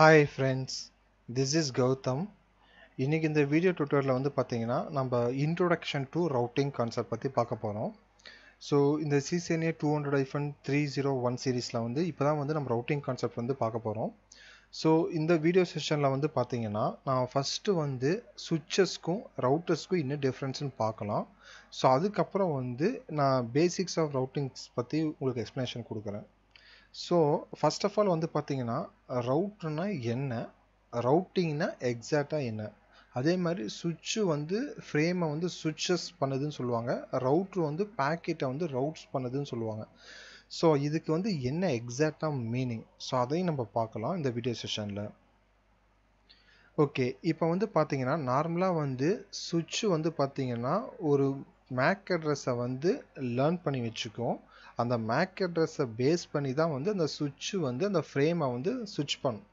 hi friends this is Gautham இன்றைக்கி இந்த video டுட்டோரில் வந்து பார்த்தீங்கன்னா நம்ம இன்ட்ரொடக்ஷன் டு ரவுட்டிங் கான்செப்ட் பற்றி பார்க்க போகிறோம் ஸோ இந்த CCNA two hundred hyphen three zero one சீரீஸில் வந்து இப்போ தான் வந்து நம்ம ரவுட்டிங் கான்செப்ட் வந்து பார்க்க போகிறோம் ஸோ இந்த வீடியோ செஷனில் வந்து பார்த்தீங்கன்னா நான் ஃபஸ்ட்டு வந்து சுவிட்சஸ்க்கும் ரவுட்டர்ஸ்க்கும் இன்னும் டிஃப்ரென்ஸ்னு பார்க்கலாம் ஸோ அதுக்கப்புறம் வந்து நான் பேசிக்ஸ் ஆஃப் ரவுட்டிங்ஸ் பற்றி உங்களுக்கு எக்ஸ்ப்ளனேஷன் கொடுக்குறேன் ஸோ ஃபஸ்ட் ஆஃப் ஆல் வந்து பார்த்தீங்கன்னா ரவுட்டர்னா என்ன ரவுட்டிங்னா எக்ஸாக்டாக என்ன அதே மாதிரி சுவிட்சு வந்து ஃப்ரேமை வந்து சுவிட்சஸ் பண்ணுதுன்னு சொல்லுவாங்க ரவுட்ரு வந்து பேக்கெட்டை வந்து ரவுட்ஸ் பண்ணுதுன்னு சொல்லுவாங்க ஸோ இதுக்கு வந்து என்ன எக்ஸாக்டாக மீனிங் ஸோ அதையும் நம்ம பார்க்கலாம் இந்த வீடியோ செஷனில் ஓகே இப்போ வந்து பார்த்தீங்கன்னா நார்மலாக வந்து சுவிட்சு வந்து பார்த்தீங்கன்னா ஒரு மேக் அட்ரஸை வந்து லேர்ன் பண்ணி வச்சுக்கும் அந்த மேக் அட்ரஸை பேஸ் பண்ணி தான் வந்து அந்த சுவிட்சு வந்து அந்த ஃப்ரேமை வந்து சுவிட்ச் பண்ணும்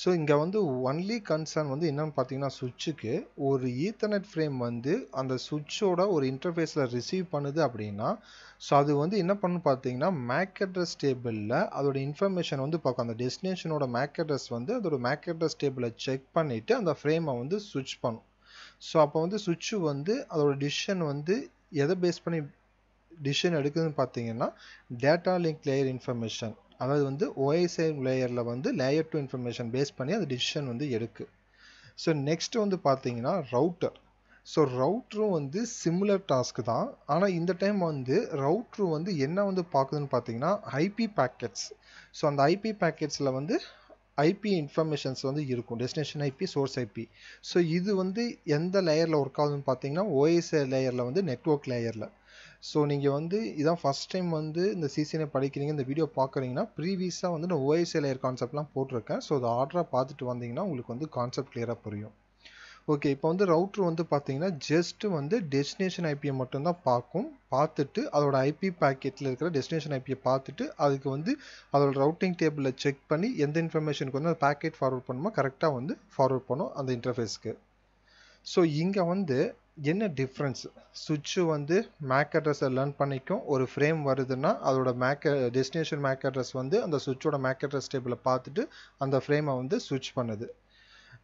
ஸோ இங்கே வந்து ஒன்லி கன்சர்ன் வந்து என்னென்னு பார்த்தீங்கன்னா சுவிட்சுக்கு ஒரு ஈத்தர்நெட் ஃப்ரேம் வந்து அந்த சுவிட்சோட ஒரு இன்டர்ஃபேஸில் ரிசீவ் பண்ணுது அப்படின்னா ஸோ அது வந்து என்ன பண்ணு பார்த்தீங்கன்னா மேக் அட்ரஸ் டேபிளில் அதோட இன்ஃபர்மேஷன் வந்து பார்க்கும் அந்த டெஸ்டினேஷனோட மேக் அட்ரஸ் வந்து அதோட மேக் அட்ரஸ் டேபிளை செக் பண்ணிவிட்டு அந்த ஃப்ரேமை வந்து சுவிட்ச் பண்ணும் ஸோ அப்போ வந்து சுவிட்சு வந்து அதோட டிசிஷன் வந்து எதை பேஸ் பண்ணி டிசிஷன் எடுக்குதுன்னு பார்த்தீங்கன்னா டேட்டா லிங்க் லேயர் இன்ஃபர்மேஷன் அதாவது வந்து ஓஎஸ்ஐ லேயரில் வந்து லேயர் டூ இன்ஃபர்மேஷன் பேஸ் பண்ணி அந்த டிசிஷன் வந்து எடுக்கு ஸோ நெக்ஸ்ட் வந்து பார்த்தீங்கன்னா ரவுட்டர் ஸோ ரவுட்ரும் வந்து சிமிலர் டாஸ்க் தான் ஆனால் இந்த டைம் வந்து ரவுட்ரு வந்து என்ன வந்து பார்க்குதுன்னு பார்த்தீங்கன்னா ஐபி பேக்கெட்ஸ் ஸோ அந்த ஐபி பேக்கெட்ஸில் வந்து ஐபி இன்ஃபர்மேஷன்ஸ் வந்து இருக்கும் destination IP source IP so இது வந்து எந்த லேயரில் ஒர்க் ஆகுதுன்னு பார்த்தீங்கன்னா ஓஎஸ்ஐ லேயரில் வந்து நெட்ஒர்க் லேயரில் ஸோ நீங்கள் வந்து இதான் ஃபஸ்ட் டைம் வந்து இந்த சிசிஎனை படிக்கிறீங்க இந்த வீடியோ பார்க்குறீங்கன்னா ப்ரீவியஸாக வந்து நான் ஓஎஸ்எல்ஐஆர் கான்செப்ட்லாம் போட்டிருக்கேன் ஸோ அதை ஆர்டராக பார்த்துட்டு வந்தீங்கன்னா உங்களுக்கு வந்து கான்செப்ட் கிளியராக புரியும் ஓகே இப்போ வந்து ரவுட்ரு வந்து பார்த்தீங்கன்னா ஜஸ்ட்டு வந்து டெஸ்டினேஷன் ஐபியை மட்டும்தான் பார்க்கும் பார்த்துட்டு அதோட ஐபி பேக்கெட்டில் இருக்கிற டெஸ்டினேஷன் ஐபியை பார்த்துட்டு அதுக்கு வந்து அதோட ரவுட்டிங் டேபிளில் செக் பண்ணி எந்த இன்ஃபர்மேஷனுக்கு வந்து அந்த பேக்கெட் ஃபார்வர்ட் பண்ணுமோ கரெக்டாக வந்து ஃபார்வர்ட் பண்ணும் அந்த இன்டர்ஃபேஸ்க்கு ஸோ இங்கே வந்து என்ன டிஃப்ரென்ஸ் சுவிட்சு வந்து மேக் அட்ரஸை லேர்ன் பண்ணிக்கும் ஒரு ஃப்ரேம் வருதுன்னா அதோட மேக் டெஸ்டினேஷன் மேக் அட்ரஸ் வந்து அந்த சுவிட்சோட மேக் அட்ரஸ் டேபிளை பார்த்துட்டு அந்த ஃப்ரேமை வந்து சுவிட்ச் பண்ணுது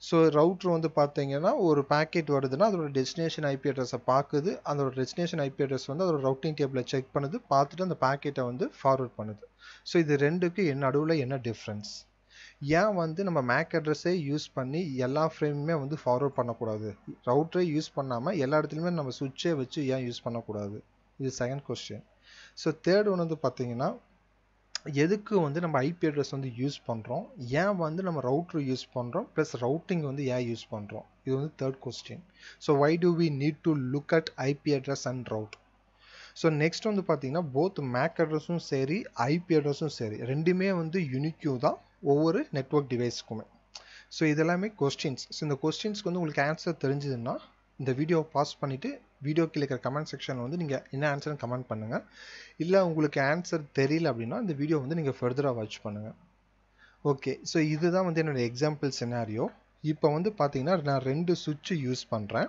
ஸோ ரவுட்ரு வந்து பார்த்தீங்கன்னா ஒரு பேக்கெட் வருதுன்னா அதோட டெஸ்டினேஷன் ஐபி அட்ரஸை பார்க்குது அதோட டெஸ்டினேஷன் ஐபி அட்ரஸ் வந்து அதோட ரவுட்டிங் டேபிளை செக் பண்ணுது பார்த்துட்டு அந்த பேக்கெட்டை வந்து ஃபார்வர்ட் பண்ணுது ஸோ இது ரெண்டுக்கு என் நடுவில் என்ன டிஃப்ரென்ஸ் ஏன் வந்து நம்ம மேக் அட்ரஸே யூஸ் பண்ணி எல்லா ஃப்ரேமுமே வந்து ஃபார்வர்ட் பண்ணக்கூடாது ரவுட்டரே யூஸ் பண்ணாமல் எல்லா இடத்துலையுமே நம்ம சுவிட்சே வச்சு ஏன் யூஸ் பண்ணக்கூடாது இது செகண்ட் கொஸ்டின் ஸோ தேர்ட் ஒன்று வந்து பார்த்தீங்கன்னா எதுக்கு வந்து நம்ம ஐபி அட்ரஸ் வந்து யூஸ் பண்ணுறோம் ஏன் வந்து நம்ம ரவுட்ரு யூஸ் பண்ணுறோம் ப்ளஸ் ரவுட்டிங் வந்து ஏன் யூஸ் பண்ணுறோம் இது வந்து third question so why do we need to look at IP address and route so next வந்து பார்த்தீங்கன்னா போத் மேக் அட்ரஸும் சரி ஐபி அட்ரஸும் சரி ரெண்டுமே வந்து யூனிக்யூ தான் ஒவ்வொரு நெட்ஒர்க் டிவைஸ்க்குமே ஸோ இதெல்லாமே கொஸ்டின்ஸ் ஸோ இந்த கொஸ்டின்ஸ்க்கு வந்து உங்களுக்கு ஆன்சர் தெரிஞ்சதுன்னா இந்த வீடியோவை பாஸ் பண்ணிவிட்டு வீடியோ கீழே இருக்கிற கமெண்ட் செக்ஷனில் வந்து நீங்கள் என்ன ஆன்சர்னு கமெண்ட் பண்ணுங்கள் இல்லை உங்களுக்கு ஆன்சர் தெரியல அப்படின்னா இந்த வீடியோ வந்து நீங்கள் ஃபர்தராக வாட்ச் பண்ணுங்கள் ஓகே ஸோ இதுதான் வந்து என்னோடய எக்ஸாம்பிள் சினாரியோ இப்போ வந்து பார்த்தீங்கன்னா நான் ரெண்டு சுவிட்சு யூஸ் பண்ணுறேன்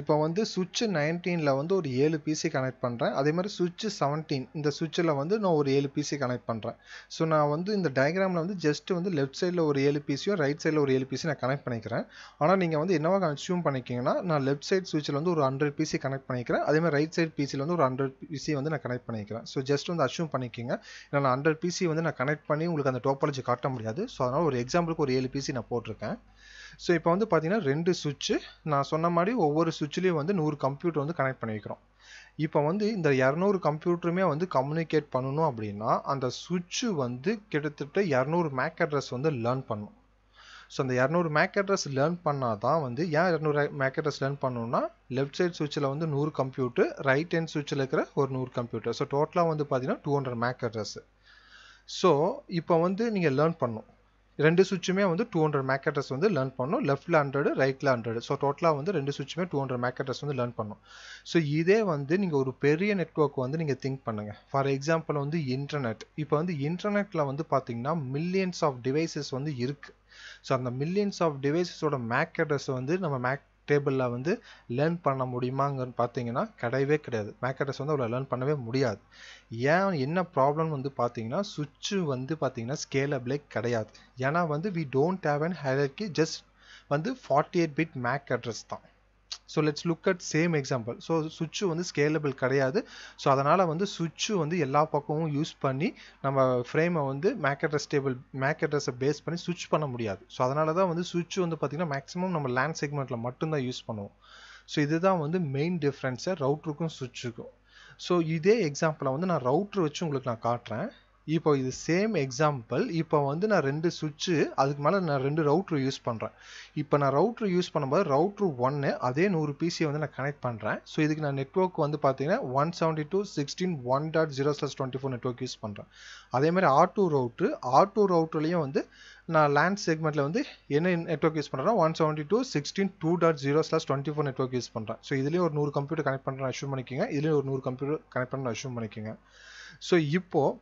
இப்போ வந்து சுவிட்சு நைன்டீனில் வந்து ஒரு ஏழு பிசி கனெக்ட் பண்ணுறேன் அதே மாதிரி சுவிட்சு செவன்டீன் இந்த சுவிட்சில் வந்து நான் ஒரு ஏழு பிசி கனெக்ட் பண்ணுறேன் ஸோ நான் வந்து இந்த டயக்ராமில் வந்து ஜஸ்ட் வந்து லெஃப்ட் சைடில் ஒரு ஏழு பிசியும் ரைட் சைடில் ஒரு ஏழு பிசி நான் கனெக்ட் பண்ணிக்கிறேன் ஆனால் நீங்கள் வந்து என்னவா கன்சியூம் பண்ணிக்கிங்கன்னா நான் லெஃப்ட் சைட் சுவிட்சில் வந்து ஒரு ஹண்ட்ரட் பிசி கனெக்ட் பண்ணிக்கிறேன் அதே மாதிரி ரைட் சைட் பிசியில் வந்து ஒரு ஹண்ட்ரட் பிசி வந்து நான் கனெக்ட் பண்ணிக்கிறேன் ஸோ ஜஸ்ட் வந்து அஷ்யூம் பண்ணிக்கிங்க நான் ஹண்ட்ரட் பிசி வந்து நான் கனெக்ட் பண்ணி உங்களுக்கு அந்த டோப்பாலஜி காட்ட முடியாது ஸோ அதனால் ஒரு எக்ஸாம்பிளுக்கு ஒரு ஏழு பிசி நான் போட்டிருக்கேன் ஸோ இப்போ வந்து பார்த்தீங்கன்னா ரெண்டு சுவிட்சு நான் சொன்ன மாதிரி ஒவ்வொரு சுவிட்ச்லேயும் வந்து நூறு கம்ப்யூட்டர் வந்து கனெக்ட் பண்ணி வைக்கிறோம் இப்போ வந்து இந்த இரநூறு கம்ப்யூட்டருமே வந்து கம்யூனிகேட் பண்ணணும் அப்படின்னா அந்த சுவிட்சு வந்து கிட்டத்தட்ட இரநூறு மேக் அட்ரஸ் வந்து லேர்ன் பண்ணும் ஸோ அந்த இரநூறு மேக் அட்ரஸ் லேர்ன் பண்ணால் தான் வந்து ஏன் இரநூறு மேக் அட்ரஸ் லேர்ன் பண்ணணும்னா லெஃப்ட் சைட் சுவிட்சில் வந்து நூறு கம்ப்யூட்டர் ரைட் ஹேண்ட் சுவிட்சில் இருக்கிற ஒரு நூறு கம்ப்யூட்டர் ஸோ டோட்டலாக வந்து பார்த்தீங்கன்னா two hundred MAC address so இப்போ வந்து நீங்கள் லேர்ன் பண்ணும் ரெண்டு சுவிட்சுமே வந்து டூ ஹண்ட்ரட் மேக் அட்ரஸ் வந்து லேர்ன் பண்ணும் லெஃப்ட்டில் ஹண்ட்ரட் ரைட்டில் ஹண்ட்ரட் ஸோ டோட்டலாக வந்து ரெண்டு சுவிட்சுமே டூ ஹண்ட்ரட் மேக் அட்ரஸ் வந்து லேர்ன் பண்ணும் ஸோ இதே வந்து நீங்கள் ஒரு பெரிய நெட்ஒர்க் வந்து நீங்கள் திங்க் பண்ணுங்கள் ஃபார் எக்ஸாம்பிள் வந்து இன்டர்நெட் இப்போ வந்து இன்டர்நெட்டில் வந்து பார்த்தீங்கன்னா மில்லியன்ஸ் ஆஃப் டிவைசஸ் வந்து இருக்குது ஸோ அந்த மில்லியன்ஸ் ஆஃப் டிவைசஸோட மேக் அட்ரஸ் வந்து நம்ம மேக் டேபிளில் வந்து லேர்ன் பண்ண முடியுமாங்கன்னு பார்த்தீங்கன்னா கிடையவே கிடையாது மேக் அட்ரஸ் வந்து அவ்வளோ லேர்ன் பண்ணவே முடியாது ஏன் என்ன ப்ராப்ளம் வந்து பார்த்தீங்கன்னா சுவிட்சு வந்து பார்த்தீங்கன்னா ஸ்கேலபிளே கிடையாது ஏன்னா வந்து we don't have an hierarchy just வந்து forty eight bit MAC address தான் so let's look at same example so சுவிட்சு வந்து ஸ்கேலபிள் கிடையாது ஸோ அதனால் வந்து சுவிட்சு வந்து எல்லா பக்கமும் யூஸ் பண்ணி நம்ம ஃப்ரேமை வந்து மேக் அட்ரஸ் டேபிள் மேக் அட்ரஸை பேஸ் பண்ணி சுவிட்ச் பண்ண முடியாது ஸோ அதனால தான் வந்து சுவிட்சு வந்து பார்த்திங்கன்னா மேக்ஸிமம் நம்ம லேண்ட் செக்மெண்ட்டில் மட்டும்தான் யூஸ் பண்ணுவோம் ஸோ இதுதான் வந்து மெயின் டிஃப்ரென்ஸை ரவுட்ருக்கும் சுவிட்சுக்கும் ஸோ இதே எக்ஸாம்பிளை வந்து நான் ரவுட்ரு வச்சு உங்களுக்கு நான் காட்டுறேன் இப்போ இது சேம் எக்ஸாம்பிள் இப்போ வந்து நான் ரெண்டு சுவிட்சு அதுக்கு மேலே நான் ரெண்டு ரவுட்ரு யூஸ் பண்ணுறேன் இப்போ நான் ரவுட்ரு யூஸ் பண்ணும்போது ரவுட்ரு ஒன்று அதே நூறு பிசியை வந்து நான் கனெக்ட் பண்ணுறேன் ஸோ இதுக்கு நான் நெட்ஒர்க் வந்து பார்த்தீங்கன்னா one seventy two sixteen one dot zero slash twenty four network use பண்ணுறேன் அதேமாதிரி R two router R two ரவுட்ருலேயும் வந்து நான் லேண்ட் செக்மெண்ட்டில் வந்து என்ன நெட்ஒர்க் யூஸ் பண்ணுறேன் one seventy two sixteen two dot zero slash twenty four network use பண்ணுறேன் ஸோ இதுலேயும் ஒரு நூறு கம்ப்யூட்டர் கனெக்ட் பண்ணுறேன் அஷ்யூம் பண்ணிக்கோங்க இதுலேயும் ஒரு நூறு கம்ப்யூட்டர் கனெக்ட் பண்ணுறேன் அஷ்யூம் பண்ணிக்கோங்க ஸோ இப்போது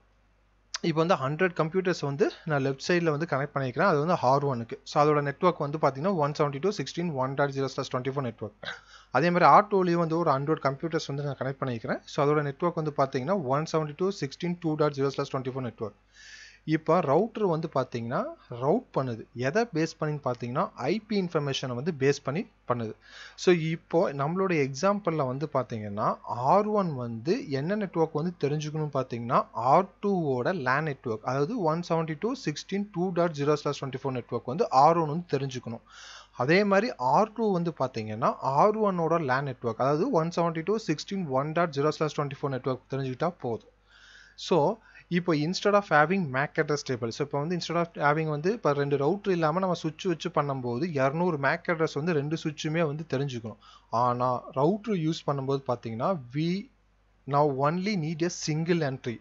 இப்போ வந்து ஹண்ட்ரட் கம்ப்யூட்டர்ஸ் வந்து நான் லெஃப்ட் சைடில் வந்து கனெக்ட் பண்ணியிருக்கிறேன் அது வந்து ஹார் ஒனுக்கு ஸோ அதோட நெட்ஒர்க் வந்து பார்த்தீங்கன்னா one seventy two sixteen one dot zero slash twenty four network அதே மாதிரி ஆர் வந்து ஒரு ஹண்ட்ரட் கம்ப்யூட்டர்ஸ் வந்து நான் கனெக்ட் பண்ணிக்கிறேன் ஸோ அதோட நெட்ஒர்க் வந்து பார்த்தீங்கன்னா one seventy two sixteen two dot zero slash twenty four network இப்போ ரவுட்ரு வந்து பார்த்தீங்கன்னா ரவுட் பண்ணுது எதை பேஸ் பண்ணின்னு பார்த்தீங்கன்னா ஐபி இன்ஃபர்மேஷனை வந்து பேஸ் பண்ணி பண்ணுது ஸோ இப்போ நம்மளுடைய எக்ஸாம்பிளில் வந்து பார்த்தீங்கன்னா ஆர் ஒன் வந்து என்ன நெட்ஒர்க் வந்து தெரிஞ்சுக்கணும்னு பார்த்தீங்கன்னா ஆர் டூவோட லேண்ட் நெட்ஒர்க் அதாவது one seventy two sixteen two dot zero slash twenty four network வந்து ஆர் ஒன் வந்து தெரிஞ்சுக்கணும் அதே மாதிரி ஆர் டூ வந்து பார்த்தீங்கன்னா ஆர் ஒன்னோட லேண்ட் நெட்ஒர்க் அதாவது one seventy two sixteen one dot zero slash twenty four network தெரிஞ்சுக்கிட்டா போதும் ஸோ இப்போ instead of having MAC address table so இப்போ வந்து இன்ஸ்டெட் ஆஃப் ஹேவிங் வந்து இப்போ ரெண்டு ரவுட்ரு இல்லாமல் நம்ம சுவிட்ச் வச்சு பண்ணும்போது இரநூறு மேக் அட்ரஸ் வந்து ரெண்டு சுவிட்சுமே வந்து தெரிஞ்சுக்கணும் ஆனால் ரவுட்ரு யூஸ் பண்ணும்போது பார்த்தீங்கன்னா we now only need a single entry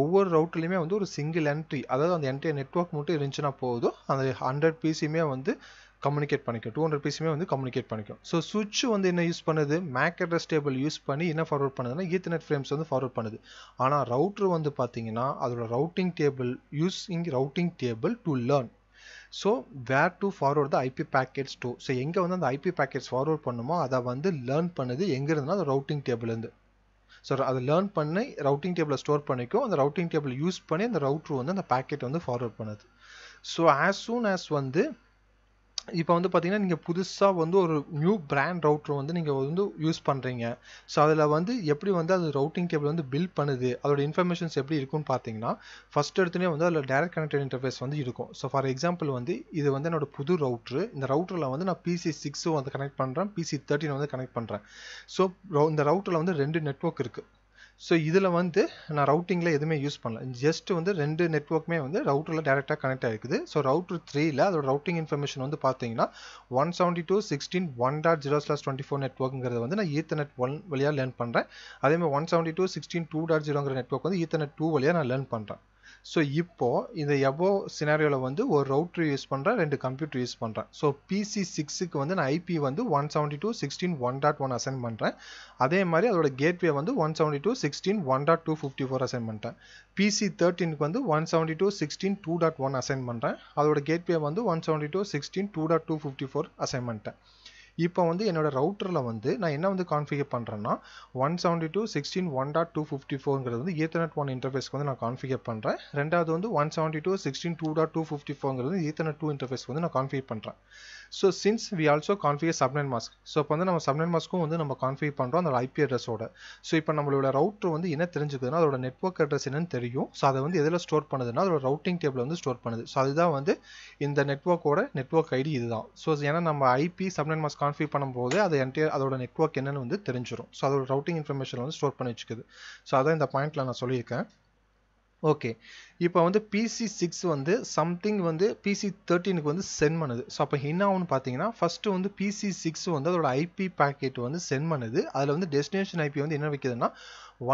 ஒவ்வொரு ரவுட்லேயுமே வந்து ஒரு சிங்கிள் என்ட்ரி அதாவது அந்த என்ட்ரி நெட்ஒர்க் மட்டும் இருந்துச்சுன்னா போதும் அந்த ஹண்ட்ரட் பிசியுமே வந்து கம்யூனிகேட் பண்ணிக்கும் டூ ஹண்ட்ரட் பிசியுமே வந்து கம்யூனிகேட் பண்ணிக்கும் ஸோ சுவிட்ச் வந்து என்ன யூஸ் பண்ணுது மேக் அட்ரஸ் டேபிள் யூஸ் பண்ணி என்ன ஃபார்வர்ட் பண்ணுதுன்னா ஈத்தர்நெட் ஃப்ரேம்ஸ் வந்து ஃபார்வர்ட் பண்ணுது ஆனால் ரவுட்ரு வந்து பார்த்தீங்கன்னா அதோட routing table using routing table to learn so where to forward the IP packets to so எங்கே வந்து அந்த ஐபி பேக்கெட்ஸ் ஃபார்வர்ட் பண்ணுமோ அதை வந்து லேர்ன் பண்ணுது எங்கே இருந்துன்னா அந்த ரவுட்டிங் டேபிள்லேருந்து ஸோ அதை லேர்ன் பண்ணி ரவுட்டிங் டேபிளை ஸ்டோர் பண்ணிக்கும் அந்த ரவுட்டிங் டேபிள் யூஸ் பண்ணி அந்த ரவுட்ரு வந்து அந்த பேக்கெட் வந்து ஃபார்வர்ட் பண்ணுது ஸோ ஆஸ் சூன் ஆஸ் வந்து இப்போ வந்து பார்த்தீங்கன்னா நீங்கள் புதுசாக வந்து ஒரு நியூ பிராண்ட் ரவுட்ரு வந்து நீங்கள் வந்து யூஸ் பண்ணுறீங்க ஸோ அதில் வந்து எப்படி வந்து அது ரவுட்டிங் கேபிள் வந்து பில்ட் பண்ணுது அதோட இன்ஃபர்மேஷன்ஸ் எப்படி இருக்கும்னு பார்த்தீங்கன்னா ஃபஸ்ட் எடுத்துனே வந்து அதில் டேரக்ட் கனெக்டட் இன்டர்ஃபேஸ் வந்து இருக்கும் ஸோ ஃபார் எக்ஸாம்பிள் வந்து இது வந்து என்னோட புது ரவுட்ரு இந்த ரவுட்டரில் வந்து நான் பிசி சிக்ஸும் வந்து கனெக்ட் பண்ணுறேன் பிசி தேர்ட்டின் வந்து கனெக்ட் பண்ணுறேன் ஸோ இந்த ரவுட்டரில் வந்து ரெண்டு நெட்ஒர்க் இருக்குது ஸோ இதில் வந்து நான் ரவுட்டிங்கில் எதுவுமே யூஸ் பண்ணல ஜஸ்ட் வந்து ரெண்டு நெட்ஒர்க்குமே வந்து ரவுட்டரில் டேரெக்டாக கனெக்ட் ஆகிருக்குது ஸோ ரவுட்டர் த்ரீயில் அதோட ரவுட்டிங் இன்ஃபர்மேஷன் வந்து பார்த்தீங்கன்னா one seventy two sixteen one dot zero slash twenty four நெட்ஒர்க்குங்கிறது வந்து நான் நெட் ஒன் வழியாக லேர்ன் பண்ணுறேன் அதேமாதிரி one seventy two sixteen two dot ஜீரோங்கிற நெட்ஒர்க் வந்து நெட் டூ வழியாக நான் லேர்ன் பண்ணுறேன் ஸோ இப்போ இந்த எபோ சினாரியோவில் வந்து ஒரு ரவுட்ரு யூஸ் பண்ணுறேன் ரெண்டு கம்ப்யூட்டர் யூஸ் பண்ணுறேன் ஸோ பிசி சிக்ஸுக்கு வந்து நான் ஐபி வந்து one seventy two sixteen one dot one assign பண்ணுறேன் அதே மாதிரி அதோட கேட்வே வந்து one seventy two sixteen one dot two fifty four assign பண்ணுறேன் பிசி தேர்ட்டீனுக்கு வந்து one seventy two sixteen two dot one assign பண்ணுறேன் அதோட கேட்வே வந்து one seventy two sixteen two dot two fifty four assign பண்ணிட்டேன் இப்போ வந்து என்னோட ரவுட்டரில் வந்து நான் என்ன வந்து கான்ஃபிகர் பண்ணுறேன்னா one seventy two sixteen one dot two fifty ஃபோர்ங்கிறது வந்து ஈத்தர்நெட் ஒன் இன்டர்ஃபேஸ்க்கு வந்து நான் கான்ஃபிகர் பண்ணுறேன் ரெண்டாவது வந்து one seventy two sixteen two dot two fifty வந்து ஈத்தர்நெட் டூ இன்டர்ஃபேஸ்க்கு வந்து நான் கான்ஃபிகர் பண்ணுறேன் so since we also configure subnet mask so இப்போ வந்து நம்ம சப்நெட் மாஸ்க்கும் வந்து நம்ம கான்ஃபிகர் பண்ணுறோம் அந்த ஐபி அட்ரஸோட ஸோ இப்போ நம்மளோட ரவுட்டர் வந்து என்ன தெரிஞ்சுக்குதுன்னா அதோட நெட்ஒர்க் அட்ரஸ் என்னன்னு தெரியும் ஸோ அதை வந்து எதில் ஸ்டோர் பண்ணுதுன்னா அதோட ரவுட்டிங் டேபிள் வந்து ஸ்டோர் பண்ணுது ஸோ அதுதான் வந்து இந்த நெட்ஒர்க்கோட நெட்ஒர்க் ஐடி இதுதான் ஸோ ஏன்னா நம்ம ஐபி சப்நெட் மாஸ்க் கான்ஃபிக் பண்ணும்போது அது என்டையர் அதோட நெட்ஒர்க் என்னன்னு வந்து தெரிஞ்சிடும் ஸோ அதோட ரவுட்டிங் இன்ஃபர்மேஷன் வந்து ஸ்டோர் பண்ணி வச்சுக்குது ஸோ அதான் இந்த பாயிண்ட்டில் நான் சொல்லியிருக்கேன் ஓகே இப்போ வந்து பிசி சிக்ஸ் வந்து சம்திங் வந்து பிசி தேர்ட்டீனுக்கு வந்து சென்ட் பண்ணுது ஸோ அப்போ என்ன ஆகும்னு பார்த்தீங்கன்னா ஃபஸ்ட்டு வந்து பிசி சிக்ஸ் வந்து அதோட ஐபி பேக்கெட் வந்து சென்ட் பண்ணுது அதில் வந்து டெஸ்டினேஷன் ஐபி வந்து என்ன வைக்கிதுன்னா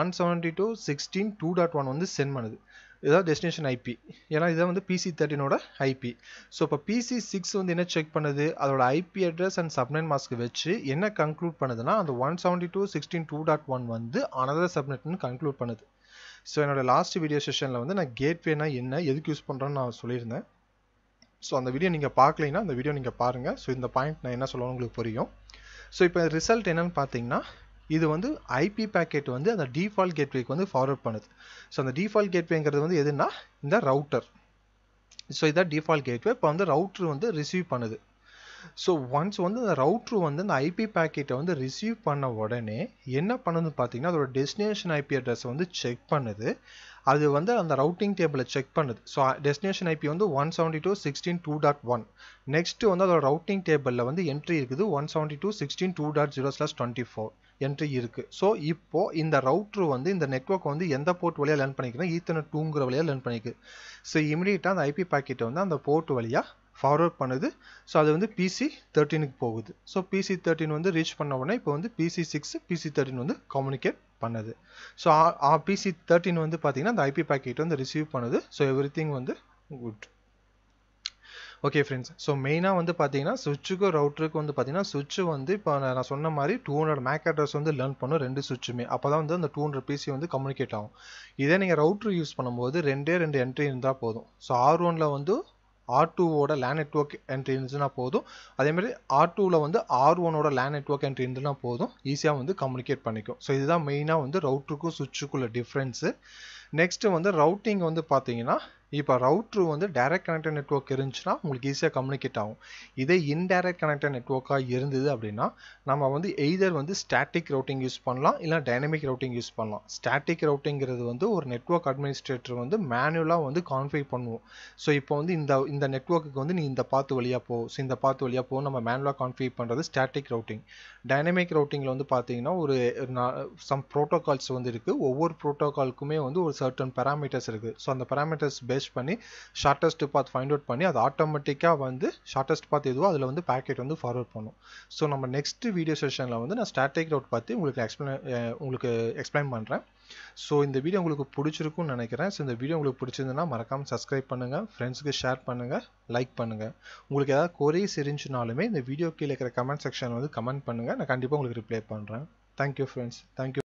one seventy two sixteen two dot one வந்து சென்ட் பண்ணுது இதுதான் டெஸ்டினேஷன் ஐபி ஏன்னா இதான் வந்து பிசி தேர்ட்டினோட ஐபி ஸோ இப்போ பிசி சிக்ஸ் வந்து என்ன செக் பண்ணுது அதோட IP address and subnet mask வச்சு என்ன கன்க்ளூட் பண்ணுதுன்னா அந்த one seventy two sixteen two dot one வந்து அனதர் சப்நெட்னு கன்க்ளூட் பண்ணுது ஸோ என்னோடய லாஸ்ட் வீடியோ செஷனில் வந்து நான் கேட்வேனா என்ன எதுக்கு யூஸ் பண்ணுறேன்னு நான் சொல்லியிருந்தேன் ஸோ அந்த வீடியோ நீங்கள் பார்க்கலைன்னா அந்த வீடியோ நீங்கள் பாருங்கள் ஸோ இந்த பாயிண்ட் நான் என்ன சொல்லணும் உங்களுக்கு புரியும் ஸோ இப்போ ரிசல்ட் என்னன்னு பார்த்தீங்கன்னா இது வந்து ஐபி பேக்கெட் வந்து அந்த டிஃபால்ட் கேட்வேக்கு வந்து ஃபார்வர்ட் பண்ணுது ஸோ அந்த டிஃபால்ட் கேட்வேங்கிறது வந்து எதுனா இந்த ரவுட்டர் ஸோ இதான் டிஃபால்ட் கேட்வே இப்போ வந்து ரவுட்ரு வந்து ரிசீவ் பண்ணுது ஸோ ஒன்ஸ் வந்து அந்த ரவுட்ரு வந்து அந்த ஐபி பேக்கெட்டை வந்து ரிசீவ் பண்ண உடனே என்ன பண்ணுதுன்னு பார்த்தீங்கன்னா அதோட டெஸ்டினேஷன் ஐபி அட்ரஸை வந்து செக் பண்ணுது அது வந்து அந்த ரவுட்டிங் டேபிளை செக் பண்ணுது ஸோ டெஸ்டினேஷன் ஐபி வந்து one seventy two sixteen two dot one next வந்து அதோட ரவுட்டிங் டேபிளில் வந்து என்ட்ரி இருக்குது one seventy two sixteen two dot zero slash twenty four entry இருக்குது ஸோ இப்போது இந்த ரவுட்ரு வந்து இந்த நெட்ஒர்க் வந்து எந்த போர்ட் வழியாக லேர்ன் பண்ணிக்கணும் ஈத்தனை டூங்கிற வழியாக லேர்ன் பண்ணிக்கு ஸோ இமிடியேட்டாக அந்த ஐபி பாக்கெட்டை வந்து அந்த போர்ட் வழியாக ஃபார்வர்ட் பண்ணுது ஸோ அது வந்து பிசி தேர்ட்டீனுக்கு போகுது ஸோ பிசி தேர்ட்டின் வந்து ரீச் பண்ண உடனே இப்போ வந்து பிசி சிக்ஸ் பிசி தேர்ட்டின் வந்து கம்யூனிகேட் பண்ணுது ஸோ பிசி தேர்ட்டின் வந்து பார்த்தீங்கன்னா அந்த ஐபி பாக்கெட் வந்து ரிசீவ் பண்ணுது ஸோ எவ்ரி திங் வந்து குட் ஓகே ஃப்ரெண்ட்ஸ் ஸோ மெயினாக வந்து பார்த்தீங்கன்னா சுவிட்சுக்கும் ரவுட்டருக்கும் வந்து பார்த்தீங்கன்னா சுவிட்சு வந்து இப்போ நான் சொன்ன மாதிரி டூ ஹண்ட்ரட் மேக் அட்ரஸ் வந்து லேர்ன் பண்ணும் ரெண்டு சுவிட்சுமே அப்போ தான் வந்து அந்த டூ ஹண்ட்ரட் பிசி வந்து கம்யூனிகேட் ஆகும் இதே நீங்கள் ரவுட்ரு யூஸ் பண்ணும்போது ரெண்டே ரெண்டு என்ட்ரி இருந்தால் போதும் ஸோ ஆர் ஒனில் வந்து ஆர் டூவோட லேண்ட் நெட்ஒர்க் என்ட்ரி இருந்துச்சுன்னா போதும் அதேமாதிரி ஆர் டூவில் வந்து ஆர் ஒனோட லேண்ட் நெட்ஒர்க் என்ட்ரி இருந்துன்னா போதும் ஈஸியாக வந்து கம்யூனிகேட் பண்ணிக்கும் ஸோ இதுதான் மெயினாக வந்து ரவுட்ருக்கும் சுவிட்சுக்குள்ள டிஃப்ரென்ஸு நெக்ஸ்ட்டு வந்து ரவுட்டிங் வந்து பார்த்தீங்கன்னா இப்போ ரவுட்ரு வந்து டைரக்ட் கனெக்டட் நெட்ஒர்க் இருந்துச்சுன்னா உங்களுக்கு ஈஸியாக கம்யூனிகேட் ஆகும் இதே இன்டைரக்ட் கனெக்டட் நெட்ஒர்க்காக இருந்தது அப்படின்னா நம்ம வந்து எய்தர் வந்து ஸ்டாட்டிக் ரவுட்டிங் யூஸ் பண்ணலாம் இல்லை டைனமிக் ரவுட்டிங் யூஸ் பண்ணலாம் ஸ்டாட்டிக் ரவுட்டிங்கிறது வந்து ஒரு நெட்ஒர்க் அட்மினிஸ்ட்ரேட்டர் வந்து மேனுவலாக வந்து கான்ஃபிக் பண்ணுவோம் ஸோ இப்போ வந்து இந்த இந்த நெட்ஒர்க்குக்கு வந்து நீ இந்த பாத்து வழியாக போ ஸோ இந்த பாத்து வழியாக போ நம்ம மேனுவலாக கான்ஃபிக் பண்ணுறது ஸ்டாட்டிக் ரவுட்டிங் டைனமிக் ரவுட்டிங்கில் வந்து பார்த்தீங்கன்னா ஒரு சம் ப்ரோட்டோகால்ஸ் வந்து இருக்குது ஒவ்வொரு ப்ரோட்டோகாலுக்குமே வந்து ஒரு சர்டன் பேராமீட்டர்ஸ் இருக்குது ஸோ அந்த பேராமீட்டர்ஸ் பேஸ் சர்ச் பண்ணி ஷார்ட்டஸ்ட் பாத் ஃபைண்ட் அவுட் பண்ணி அது ஆட்டோமேட்டிக்காக வந்து ஷார்ட்டஸ்ட் பாத் எதுவோ அதில் வந்து பேக்கெட் வந்து ஃபார்வர்ட் பண்ணும் ஸோ நம்ம நெக்ஸ்ட் வீடியோ செஷனில் வந்து நான் ஸ்டாட்டிக் ரவுட் பார்த்து உங்களுக்கு எக்ஸ்பிளைன் உங்களுக்கு எக்ஸ்பிளைன் பண்ணுறேன் ஸோ இந்த வீடியோ உங்களுக்கு பிடிச்சிருக்கும்னு நினைக்கிறேன் ஸோ இந்த வீடியோ உங்களுக்கு பிடிச்சிருந்ததுன்னா மறக்காமல் சப்ஸ்கிரைப் பண்ணுங்கள் ஃப்ரெண்ட்ஸுக்கு ஷேர் பண்ணுங்கள் லைக் பண்ணுங்கள் உங்களுக்கு ஏதாவது கொரிஸ் இருந்துச்சுனாலுமே இந்த வீடியோ கீழே இருக்கிற கமெண்ட் செக்ஷன் வந்து கமெண்ட் பண்ணுங்கள் நான் கண்டிப்பாக உங்களுக்கு ரிப்ளை பண்ணுறேன் தேங்க்யூ ஃப்ரெண்ட்ஸ் தேங்க்யூ